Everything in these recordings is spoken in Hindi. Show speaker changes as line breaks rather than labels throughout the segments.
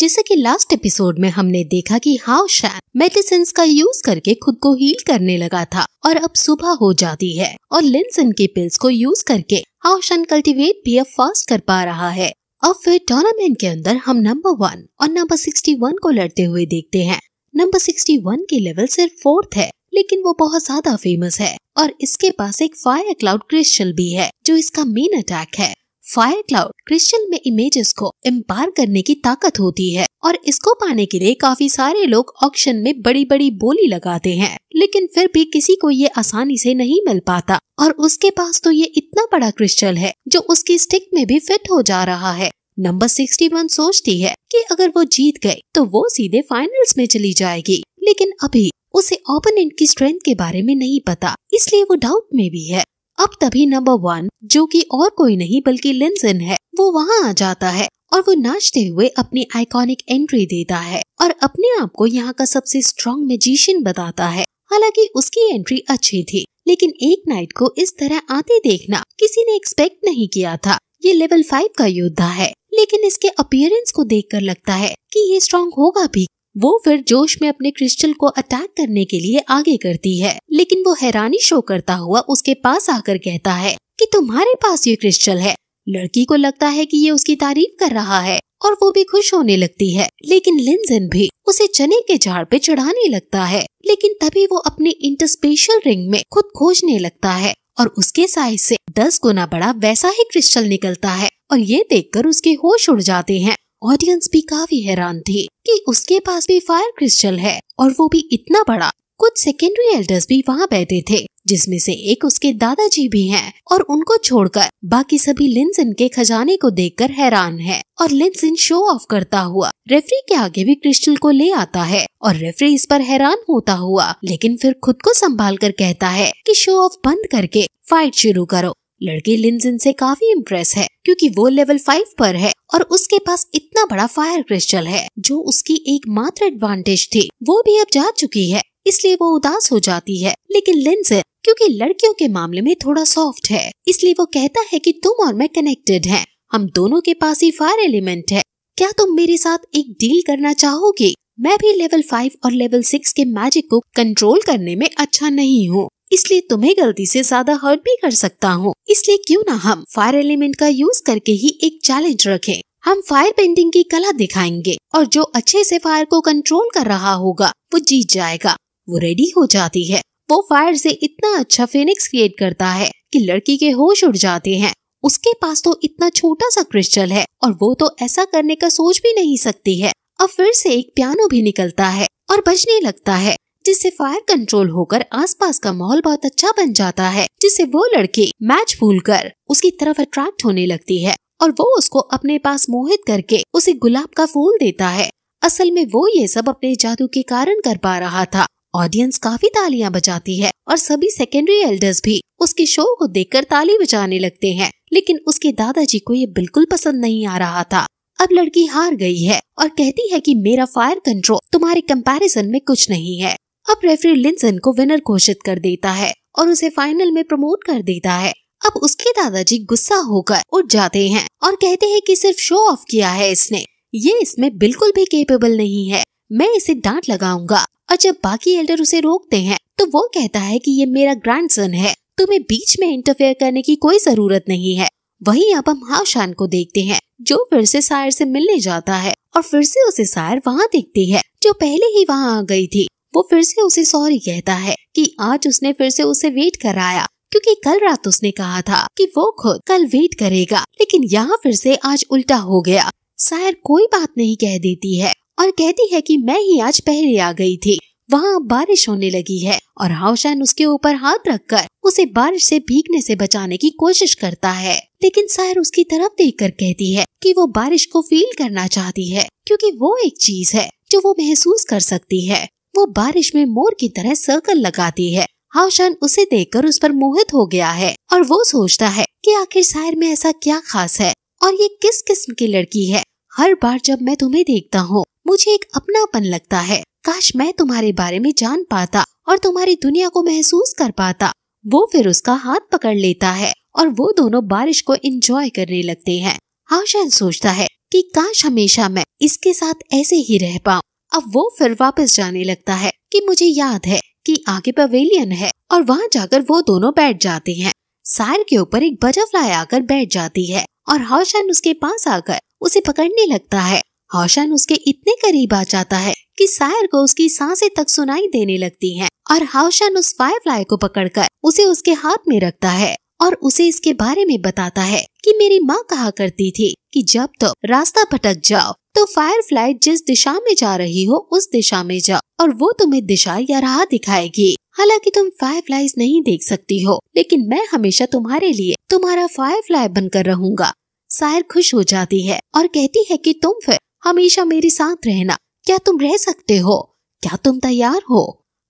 जैसे कि लास्ट एपिसोड में हमने देखा कि हाउ शैन मेडिसिन का यूज करके खुद को हील करने लगा था और अब सुबह हो जाती है और लिंसन के पिल्स को यूज करके हाउ शैन कल्टिवेट भी अब फास्ट कर पा रहा है अब फिर टूर्नामेंट के अंदर हम नंबर वन और नंबर सिक्सटी वन को लड़ते हुए देखते हैं नंबर सिक्सटी वन की लेवल सिर्फ फोर्थ है लेकिन वो बहुत ज्यादा फेमस है और इसके पास एक फायर क्लाउड क्रिस्टल भी है जो इसका मेन अटैक है फायर क्लाउड क्रिस्टल में इमेजेस को एम्पायर करने की ताकत होती है और इसको पाने के लिए काफी सारे लोग ऑक्शन में बड़ी बड़ी बोली लगाते हैं लेकिन फिर भी किसी को ये आसानी से नहीं मिल पाता और उसके पास तो ये इतना बड़ा क्रिस्टल है जो उसकी स्टिक में भी फिट हो जा रहा है नंबर सिक्सटी वन सोचती है कि अगर वो जीत गए तो वो सीधे फाइनल्स में चली जाएगी लेकिन अभी उसे ओपोनेंट की स्ट्रेंथ के बारे में नहीं पता इसलिए वो डाउट में भी है अब तभी नंबर वन जो कि और कोई नहीं बल्कि लिंसन है वो वहाँ आ जाता है और वो नाचते हुए अपनी आइकॉनिक एंट्री देता है और अपने आप को यहाँ का सबसे स्ट्रॉन्ग मेजिशियन बताता है हालांकि उसकी एंट्री अच्छी थी लेकिन एक नाइट को इस तरह आते देखना किसी ने एक्सपेक्ट नहीं किया था ये लेवल फाइव का योद्धा है लेकिन इसके अपियरेंस को देखकर लगता है कि ये स्ट्रॉन्ग होगा भी वो फिर जोश में अपने क्रिस्टल को अटैक करने के लिए आगे करती है लेकिन वो हैरानी शो करता हुआ उसके पास आकर कहता है कि तुम्हारे पास ये क्रिस्टल है लड़की को लगता है कि ये उसकी तारीफ कर रहा है और वो भी खुश होने लगती है लेकिन लिंजन भी उसे चने के झाड़ पे चढ़ाने लगता है लेकिन तभी वो अपने इंटरस्पेशल रिंग में खुद खोजने लगता है और उसके साइज से दस गुना बड़ा वैसा ही क्रिस्टल निकलता है और ये देखकर उसके होश उड़ जाते हैं ऑडियंस भी काफी हैरान थी कि उसके पास भी फायर क्रिस्टल है और वो भी इतना बड़ा कुछ सेकेंडरी एल्डर्स भी वहाँ बैठे थे जिसमें से एक उसके दादाजी भी हैं और उनको छोड़कर बाकी सभी लिंसन के खजाने को देखकर हैरान है और लिंसन शो ऑफ करता हुआ रेफरी के आगे भी क्रिस्टल को ले आता है और रेफरी इस पर हैरान होता हुआ लेकिन फिर खुद को संभाल कर कहता है कि शो ऑफ बंद करके फाइट शुरू करो लड़की लिंजिन से काफी इम्प्रेस है क्योंकि वो लेवल फाइव पर है और उसके पास इतना बड़ा फायर क्रिस्टल है जो उसकी एकमात्र एडवांटेज थी वो भी अब जा चुकी है इसलिए वो उदास हो जाती है लेकिन लिंजिन क्योंकि लड़कियों के मामले में थोड़ा सॉफ्ट है इसलिए वो कहता है कि तुम और मैं कनेक्टेड हैं हम दोनों के पास ही फायर एलिमेंट है क्या तुम मेरे साथ एक डील करना चाहोगी मैं भी लेवल फाइव और लेवल सिक्स के मैजिक को कंट्रोल करने में अच्छा नहीं हूँ इसलिए तुम्हें गलती से ज्यादा हर्ट भी कर सकता हूँ इसलिए क्यों ना हम फायर एलिमेंट का यूज करके ही एक चैलेंज रखें हम फायर पेंटिंग की कला दिखाएंगे और जो अच्छे से फायर को कंट्रोल कर रहा होगा वो जीत जाएगा वो रेडी हो जाती है वो फायर से इतना अच्छा फिनिक्स क्रिएट करता है कि लड़की के होश उड़ जाते हैं उसके पास तो इतना छोटा सा क्रिस्टल है और वो तो ऐसा करने का सोच भी नहीं सकती है अब फिर से एक पियानो भी निकलता है और बजने लगता है जिससे फायर कंट्रोल होकर आसपास का माहौल बहुत अच्छा बन जाता है जिससे वो लड़की मैच भूल कर उसकी तरफ अट्रैक्ट होने लगती है और वो उसको अपने पास मोहित करके उसे गुलाब का फूल देता है असल में वो ये सब अपने जादू के कारण कर पा रहा था ऑडियंस काफी तालियां बजाती है और सभी सेकेंडरी एल्डर्स भी उसके शो को देखकर ताली बजाने लगते हैं लेकिन उसके दादाजी को ये बिल्कुल पसंद नहीं आ रहा था अब लड़की हार गई है और कहती है कि मेरा फायर कंट्रोल तुम्हारे कंपैरिजन में कुछ नहीं है अब रेफरी लिंसन को विनर घोषित कर देता है और उसे फाइनल में प्रमोट कर देता है अब उसके दादाजी गुस्सा होकर उठ जाते हैं और कहते हैं कि सिर्फ शो ऑफ किया है इसने ये इसमें बिल्कुल भी केपेबल नहीं है मैं इसे डांट लगाऊंगा और जब बाकी एल्डर उसे रोकते हैं तो वो कहता है कि ये मेरा सन है तुम्हें बीच में इंटरफेयर करने की कोई जरूरत नहीं है वही अब हम हावशान को देखते हैं जो फिर से सायर से मिलने जाता है और फिर से उसे सायर वहाँ देखती है जो पहले ही वहाँ आ गई थी वो फिर से उसे सॉरी कहता है कि आज उसने फिर से उसे वेट कराया क्योंकि कल रात उसने कहा था कि वो खुद कल वेट करेगा लेकिन यहाँ फिर से आज उल्टा हो गया सायर कोई बात नहीं कह देती है और कहती है कि मैं ही आज पहले आ गई थी वहाँ बारिश होने लगी है और हाउशैन उसके ऊपर हाथ रखकर उसे बारिश से भीगने से बचाने की कोशिश करता है लेकिन सायर उसकी तरफ देखकर कहती है कि वो बारिश को फील करना चाहती है क्योंकि वो एक चीज है जो वो महसूस कर सकती है वो बारिश में मोर की तरह सर्कल लगाती है हाउशान उसे देखकर उस पर मोहित हो गया है और वो सोचता है कि आखिर शायर में ऐसा क्या खास है और ये किस किस्म की लड़की है हर बार जब मैं तुम्हें देखता हूँ मुझे एक अपनापन लगता है काश मैं तुम्हारे बारे में जान पाता और तुम्हारी दुनिया को महसूस कर पाता वो फिर उसका हाथ पकड़ लेता है और वो दोनों बारिश को एंजॉय करने लगते हैं हाउशान सोचता है कि काश हमेशा मैं इसके साथ ऐसे ही रह पाऊँ अब वो फिर वापस जाने लगता है कि मुझे याद है कि आगे पवेलियन है और वहाँ जाकर वो दोनों बैठ जाते हैं सार के ऊपर एक बटरफ्लाई आकर बैठ जाती है और हौशन उसके पास आकर उसे पकड़ने लगता है हौशन उसके इतने करीब आ जाता है कि सायर को उसकी सांसें तक सुनाई देने लगती हैं और हौशन उस फायरफ्लाई को पकड़कर उसे उसके हाथ में रखता है और उसे इसके बारे में बताता है कि मेरी माँ कहा करती थी कि जब तुम तो रास्ता भटक जाओ तो फायरफ्लाई जिस दिशा में जा रही हो उस दिशा में जाओ और वो तुम्हें दिशा या राह दिखाएगी हालांकि तुम फायरफ्लाइज नहीं देख सकती हो लेकिन मैं हमेशा तुम्हारे लिए तुम्हारा फायरफ्लाई बनकर रहूंगा सायर खुश हो जाती है और कहती है कि तुम फिर हमेशा मेरे साथ रहना क्या तुम रह सकते हो क्या तुम तैयार हो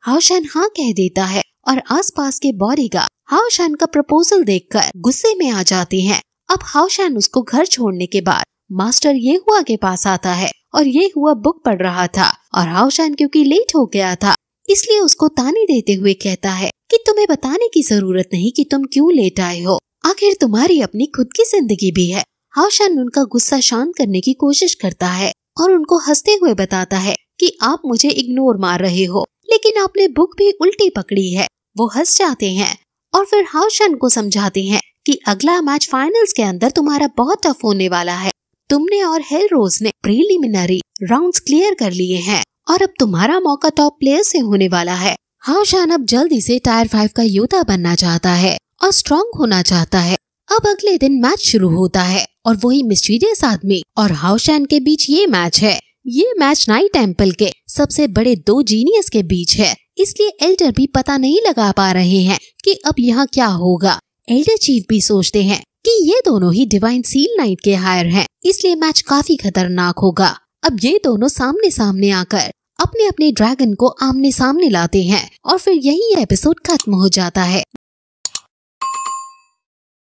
हाउशन हाँ कह देता है और आसपास के बोरेगा हाउशन का प्रपोजल देखकर गुस्से में आ जाते हैं अब हाउशन उसको घर छोड़ने के बाद मास्टर ये हुआ के पास आता है और ये हुआ बुक पढ़ रहा था और हावशान क्योंकि लेट हो गया था इसलिए उसको ताने देते हुए कहता है कि तुम्हें बताने की जरूरत नहीं कि तुम क्यों लेट आए हो आखिर तुम्हारी अपनी खुद की जिंदगी भी है हावशान उनका गुस्सा शांत करने की कोशिश करता है और उनको हंसते हुए बताता है कि आप मुझे इग्नोर मार रहे हो लेकिन आपने बुक भी उल्टी पकड़ी है वो हंस जाते हैं और फिर हावशान को समझाते हैं कि अगला मैच फाइनल्स के अंदर तुम्हारा बहुत टफ होने वाला है तुमने और हेल रोज ने प्रीलिमिनरी राउंड्स क्लियर कर लिए हैं और अब तुम्हारा मौका टॉप प्लेयर से होने वाला है हाशान अब जल्दी से टायर फाइव का योद्धा बनना चाहता है और स्ट्रॉन्ग होना चाहता है अब अगले दिन मैच शुरू होता है और वही मिस्टीरियस आदमी और हाउशैन के बीच ये मैच है ये मैच नाइट टेम्पल के सबसे बड़े दो जीनियस के बीच है इसलिए एल्डर भी पता नहीं लगा पा रहे हैं कि अब यहाँ क्या होगा एल्डर चीफ भी सोचते हैं कि ये दोनों ही डिवाइन सील नाइट के हायर हैं, इसलिए मैच काफी खतरनाक होगा अब ये दोनों सामने सामने आकर अपने अपने ड्रैगन को आमने सामने लाते हैं और फिर यही एपिसोड खत्म हो जाता है